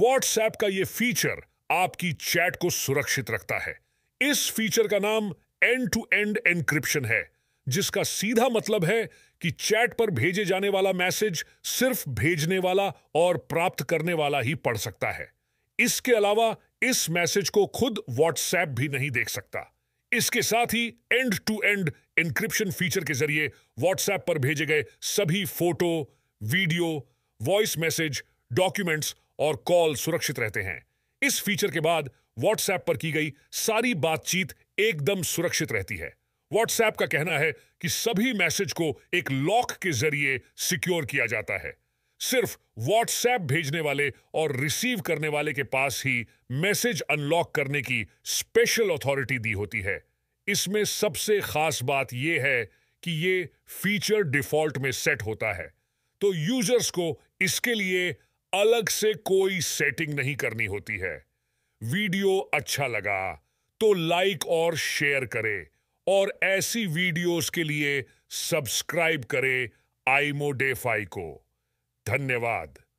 WhatsApp का यह feature आपकी चैट को सुरक्षित रखता है इस फीचर का नाम एंड टू एंड एनक्रिप्शन है जिसका सीधा मतलब है कि चैट पर भेजे जाने वाला मैसेज सिर्फ भेजने वाला और प्राप्त करने वाला ही पढ़ सकता है इसके अलावा इस मैसेज को खुद व्हाट्सएप भी नहीं देख सकता इसके साथ ही end to end encryption feature के जरिए व्हाट्सएप पर भेजे गए सभी photo video voice message documents और कॉल सुरक्षित रहते हैं इस फीचर के बाद व्हाट्सएप पर की गई सारी बातचीत एकदम सुरक्षित रहती है व्हाट्सएप का कहना है कि सभी मैसेज को एक लॉक के जरिए सिक्योर किया जाता है सिर्फ व्हाट्सएप भेजने वाले और रिसीव करने वाले के पास ही मैसेज अनलॉक करने की स्पेशल अथॉरिटी दी होती है इसमें सबसे खास बात यह है कि यह फीचर डिफॉल्ट में सेट होता है तो यूजर्स को इसके लिए अलग से कोई सेटिंग नहीं करनी होती है वीडियो अच्छा लगा तो लाइक और शेयर करें और ऐसी वीडियोस के लिए सब्सक्राइब करें आईमोडेफाई को धन्यवाद